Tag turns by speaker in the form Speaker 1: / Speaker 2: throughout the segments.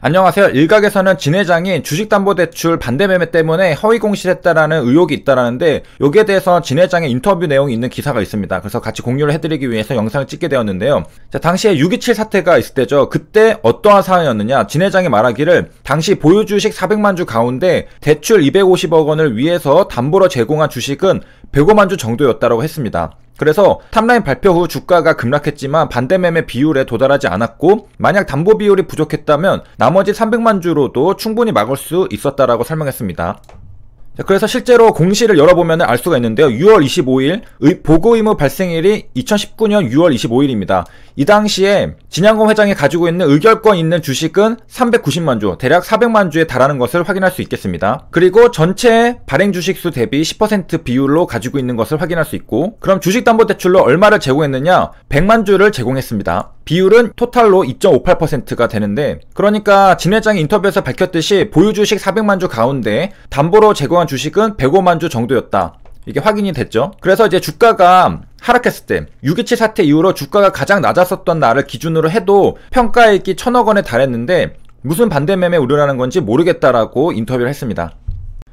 Speaker 1: 안녕하세요. 일각에서는 진 회장이 주식담보대출 반대매매 때문에 허위공시했다라는 의혹이 있다라는데 여기에 대해서 진 회장의 인터뷰 내용이 있는 기사가 있습니다. 그래서 같이 공유를 해드리기 위해서 영상을 찍게 되었는데요. 자, 당시에 6.27 사태가 있을 때죠. 그때 어떠한 사안이었느냐. 진 회장이 말하기를 당시 보유주식 400만 주 가운데 대출 250억 원을 위해서 담보로 제공한 주식은 105만 주 정도였다라고 했습니다. 그래서 탑라인 발표 후 주가가 급락했지만 반대 매매 비율에 도달하지 않았고 만약 담보 비율이 부족했다면 나머지 300만 주로도 충분히 막을 수 있었다라고 설명했습니다. 그래서 실제로 공시를 열어보면 알 수가 있는데요. 6월 25일 보고 의무 발생일이 2019년 6월 25일입니다. 이 당시에 진양검 회장이 가지고 있는 의결권 있는 주식은 390만 주, 대략 400만 주에 달하는 것을 확인할 수 있겠습니다. 그리고 전체 발행 주식수 대비 10% 비율로 가지고 있는 것을 확인할 수 있고, 그럼 주식담보대출로 얼마를 제공했느냐? 100만 주를 제공했습니다. 비율은 토탈로 2.58%가 되는데 그러니까 진 회장이 인터뷰에서 밝혔듯이 보유 주식 400만 주 가운데 담보로 제공한 주식은 105만 주 정도였다. 이게 확인이 됐죠. 그래서 이제 주가가 하락했을 때6.27 사태 이후로 주가가 가장 낮았었던 날을 기준으로 해도 평가액이 천억 원에 달했는데 무슨 반대매매 우려라는 건지 모르겠다라고 인터뷰를 했습니다.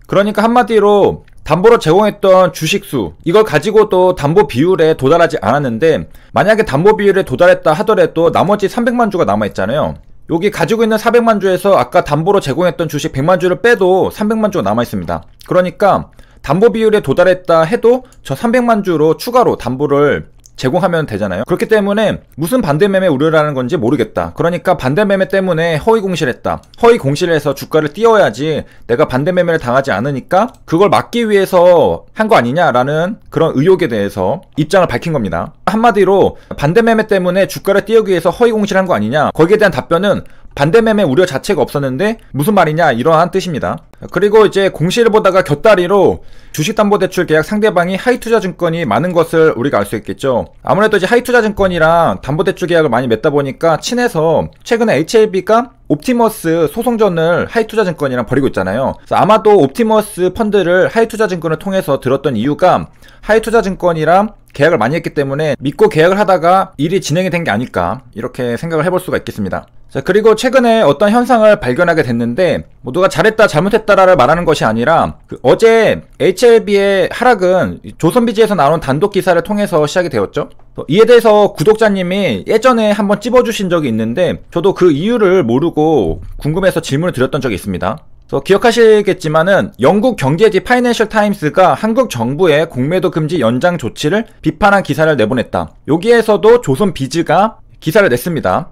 Speaker 1: 그러니까 한마디로 담보로 제공했던 주식수 이걸 가지고도 담보 비율에 도달하지 않았는데 만약에 담보 비율에 도달했다 하더라도 나머지 300만 주가 남아있잖아요 여기 가지고 있는 400만 주에서 아까 담보로 제공했던 주식 100만 주를 빼도 300만 주가 남아있습니다 그러니까 담보 비율에 도달했다 해도 저 300만 주로 추가로 담보를 제공하면 되잖아요. 그렇기 때문에 무슨 반대 매매 우려라는 건지 모르겠다. 그러니까 반대 매매 때문에 허위 공실했다 허위 공실해서 주가를 띄워야지 내가 반대 매매를 당하지 않으니까 그걸 막기 위해서 한 거 아니냐라는 그런 의혹에 대해서 입장을 밝힌 겁니다. 한마디로 반대 매매 때문에 주가를 띄우기 위해서 허위 공실한거 아니냐. 거기에 대한 답변은 반대매매 우려 자체가 없었는데 무슨 말이냐 이러한 뜻입니다. 그리고 이제 공시를 보다가 곁다리로 주식담보대출 계약 상대방이 하이투자증권이 많은 것을 우리가 알 수 있겠죠. 아무래도 이제 하이투자증권이랑 담보대출 계약을 많이 맺다 보니까 친해서 최근에 HLB가 옵티머스 소송전을 하이투자증권이랑 벌이고 있잖아요. 아마도 옵티머스 펀드를 하이투자증권을 통해서 들었던 이유가 하이투자증권이랑 계약을 많이 했기 때문에 믿고 계약을 하다가 일이 진행이 된 게 아닐까 이렇게 생각을 해볼 수가 있겠습니다. 자, 그리고 최근에 어떤 현상을 발견하게 됐는데, 모두가 잘했다, 잘못했다를 라 말하는 것이 아니라, 그 어제 HLB의 하락은 조선비지에서 나온 단독 기사를 통해서 시작이 되었죠. 어, 이에 대해서 구독자님이 예전에 한번 찝어주신 적이 있는데, 저도 그 이유를 모르고 궁금해서 질문을 드렸던 적이 있습니다. 그래서 어, 기억하시겠지만은 영국 경제지 파이낸셜 타임스가 한국 정부의 공매도 금지 연장 조치를 비판한 기사를 내보냈다. 여기에서도 조선 비지가 기사를 냈습니다.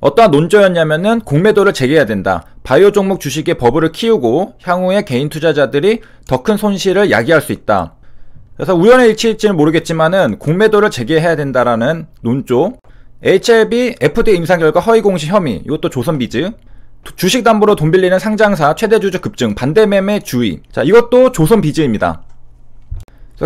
Speaker 1: 어떠한 논조였냐면은 공매도를 재개해야 된다. 바이오 종목 주식의 버블을 키우고 향후에 개인 투자자들이 더 큰 손실을 야기할 수 있다. 그래서 우연의 일치일지는 모르겠지만은 공매도를 재개해야 된다라는 논조. HLB FD 임상 결과 허위 공시 혐의. 이것도 조선비즈. 주식 담보로 돈 빌리는 상장사 최대 주주 급증 반대 매매 주의. 자, 이것도 조선비즈입니다.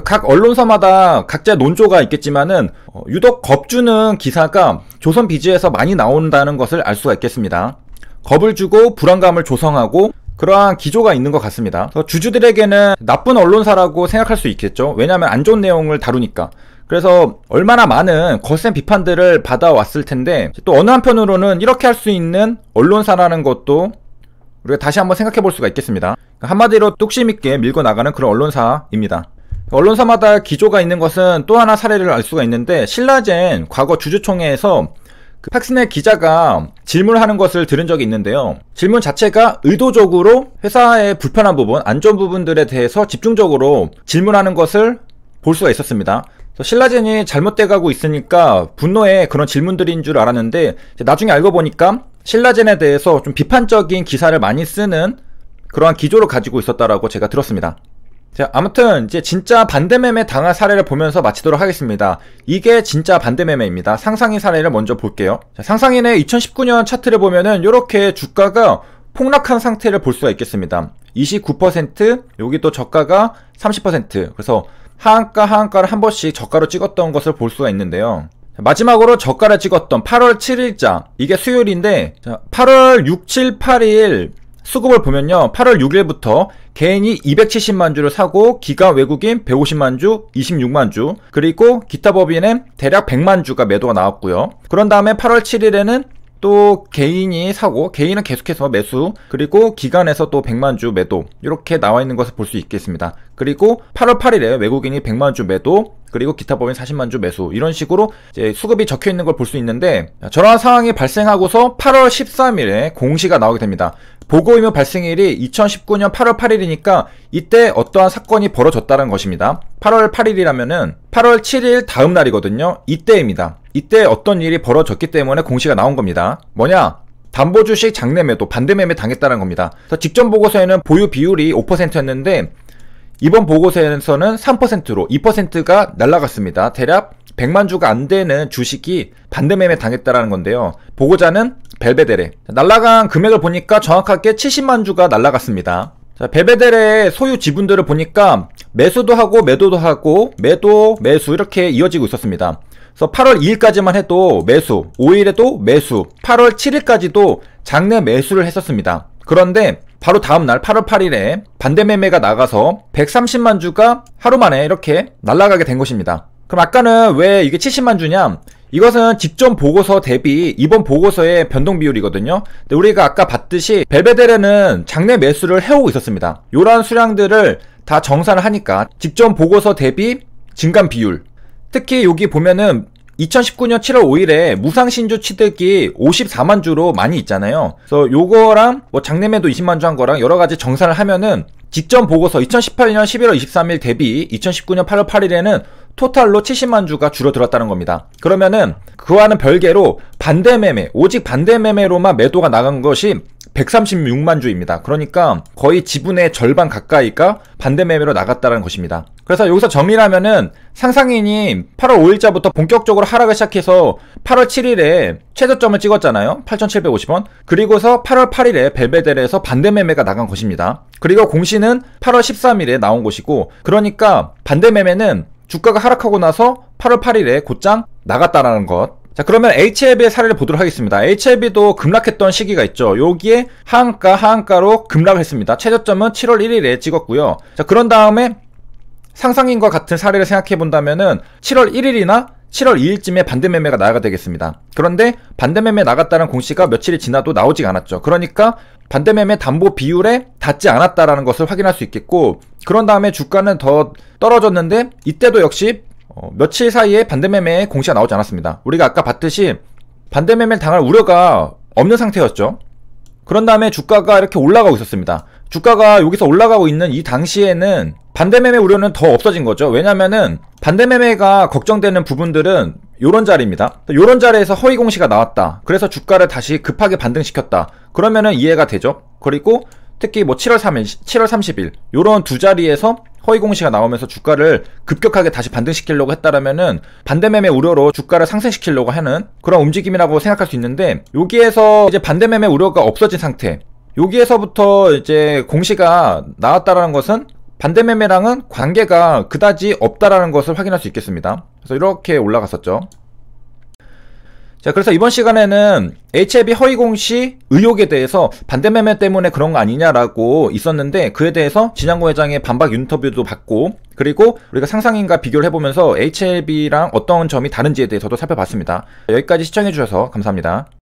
Speaker 1: 각 언론사마다 각자 논조가 있겠지만은 어, 유독 겁주는 기사가 조선 비즈에서 많이 나온다는 것을 알 수가 있겠습니다. 겁을 주고 불안감을 조성하고 그러한 기조가 있는 것 같습니다. 주주들에게는 나쁜 언론사라고 생각할 수 있겠죠. 왜냐하면 안 좋은 내용을 다루니까. 그래서 얼마나 많은 거센 비판들을 받아왔을 텐데 또 어느 한편으로는 이렇게 할 수 있는 언론사라는 것도 우리가 다시 한번 생각해 볼 수가 있겠습니다. 한마디로 뚝심 있게 밀고 나가는 그런 언론사입니다. 언론사마다 기조가 있는 것은 또 하나 사례를 알 수가 있는데 신라젠 과거 주주총회에서 그 팍슨의 기자가 질문하는 것을 들은 적이 있는데요. 질문 자체가 의도적으로 회사의 불편한 부분, 안전 부분들에 대해서 집중적으로 질문하는 것을 볼 수가 있었습니다. 신라젠이 잘못돼 가고 있으니까 분노의 그런 질문들인 줄 알았는데 나중에 알고 보니까 신라젠에 대해서 좀 비판적인 기사를 많이 쓰는 그러한 기조를 가지고 있었다라고 제가 들었습니다. 자, 아무튼 이제 진짜 반대매매 당한 사례를 보면서 마치도록 하겠습니다. 이게 진짜 반대매매입니다. 상상인 사례를 먼저 볼게요. 자, 상상인의 2019년 차트를 보면은 이렇게 주가가 폭락한 상태를 볼 수가 있겠습니다. 29% 여기 또 저가가 30% 그래서 하한가 하한가를 한 번씩 저가로 찍었던 것을 볼 수가 있는데요. 마지막으로 저가를 찍었던 8월 7일자 이게 수요일인데 8월 6, 7, 8일 수급을 보면요. 8월 6일부터 개인이 270만 주를 사고 기가 외국인 150만 주, 26만 주, 그리고 기타 법인은 대략 100만 주가 매도가 나왔고요. 그런 다음에 8월 7일에는 또 개인이 사고 개인은 계속해서 매수 그리고 기간에서또 100만 주 매도 이렇게 나와 있는 것을 볼 수 있겠습니다. 그리고 8월 8일에 외국인이 100만 주 매도 그리고 기타 법인 40만 주 매수 이런 식으로 수급이 적혀 있는 걸 볼 수 있는데 저러 상황이 발생하고서 8월 13일에 공시가 나오게 됩니다. 보고이면 발생일이 2019년 8월 8일이니까 이때 어떠한 사건이 벌어졌다는 것입니다. 8월 8일이라면은 8월 7일 다음 날이거든요. 이때입니다. 이때 어떤 일이 벌어졌기 때문에 공시가 나온 겁니다. 뭐냐? 담보 주식 장내 매도 반대 매매 당했다는 겁니다. 직전 보고서에는 보유 비율이 5%였는데 이번 보고서에서는 3%로 2%가 날라갔습니다. 대략 100만 주가 안 되는 주식이 반대 매매 당했다라는 건데요. 보고자는 벨베데레. 날라간 금액을 보니까 정확하게 70만 주가 날라갔습니다. 자, 베베델의 소유 지분들을 보니까 매수도 하고 매도도 하고 매도 매수 이렇게 이어지고 있었습니다. 그래서 8월 2일까지만 해도 매수, 5일에도 매수, 8월 7일까지도 장내 매수를 했었습니다. 그런데 바로 다음 날 8월 8일에 반대 매매가 나가서 130만 주가 하루 만에 이렇게 날아가게 된 것입니다. 그럼 아까는 왜 이게 70만 주냐? 이것은 직전 보고서 대비 이번 보고서의 변동 비율이거든요. 근데 우리가 아까 봤듯이 벨베데레는 장내 매수를 해오고 있었습니다. 요런 수량들을 다 정산을 하니까 직전 보고서 대비 증감 비율. 특히 여기 보면은 2019년 7월 5일에 무상 신주 취득이 54만 주로 많이 있잖아요. 그래서 요거랑 뭐 장내매도 20만 주 한 거랑 여러 가지 정산을 하면은 직전 보고서 2018년 11월 23일 대비 2019년 8월 8일에는 토탈로 70만 주가 줄어들었다는 겁니다. 그러면은 그와는 별개로 반대 매매, 오직 반대 매매로만 매도가 나간 것이 136만 주입니다. 그러니까 거의 지분의 절반 가까이가 반대 매매로 나갔다는 것입니다. 그래서 여기서 정리를 하면은 상상인이 8월 5일자부터 본격적으로 하락을 시작해서 8월 7일에 최저점을 찍었잖아요. 8,750원. 그리고서 8월 8일에 벨베델에서 반대 매매가 나간 것입니다. 그리고 공시는 8월 13일에 나온 것이고 그러니까 반대 매매는 주가가 하락하고 나서 8월 8일에 곧장 나갔다라는 것. 자 그러면 HLB의 e 사례를 보도록 하겠습니다. HLB도 e 급락했던 시기가 있죠. 여기에 하한가 하한가로 급락했습니다. 을 최저점은 7월 1일에 찍었고요. 자 그런 다음에 상상인과 같은 사례를 생각해 본다면은 7월 1일이나 7월 2일쯤에 반대매매가 나가 되겠습니다. 그런데 반대매매 나갔다는 공시가 며칠이 지나도 나오지 않았죠. 그러니까 반대매매 담보 비율에 닿지 않았다라는 것을 확인할 수 있겠고 그런 다음에 주가는 더 떨어졌는데 이때도 역시 어, 며칠 사이에 반대매매 공시가 나오지 않았습니다. 우리가 아까 봤듯이 반대매매 당할 우려가 없는 상태였죠. 그런 다음에 주가가 이렇게 올라가고 있었습니다. 주가가 여기서 올라가고 있는 이 당시에는 반대매매 우려는 더 없어진 거죠. 왜냐면은 반대매매가 걱정되는 부분들은 요런 자리입니다. 요런 자리에서 허위공시가 나왔다. 그래서 주가를 다시 급하게 반등시켰다. 그러면은 이해가 되죠. 그리고 특히 뭐 7월 3일, 7월 30일 요런 두 자리에서 허위 공시가 나오면서 주가를 급격하게 다시 반등시키려고 했다라면은 반대매매 우려로 주가를 상승시키려고 하는 그런 움직임이라고 생각할 수 있는데 여기에서 이제 반대매매 우려가 없어진 상태 여기에서부터 이제 공시가 나왔다라는 것은 반대매매랑은 관계가 그다지 없다라는 것을 확인할 수 있겠습니다. 그래서 이렇게 올라갔었죠. 자, 그래서 이번 시간에는 HIB 허위 공시 의혹에 대해서 반대 매매 때문에 그런 거 아니냐라고 있었는데 그에 대해서 진양구 회장의 반박 인터뷰도 받고 그리고 우리가 상상인과 비교를 해보면서 HIB랑 어떤 점이 다른지에 대해서도 살펴봤습니다. 여기까지 시청해주셔서 감사합니다.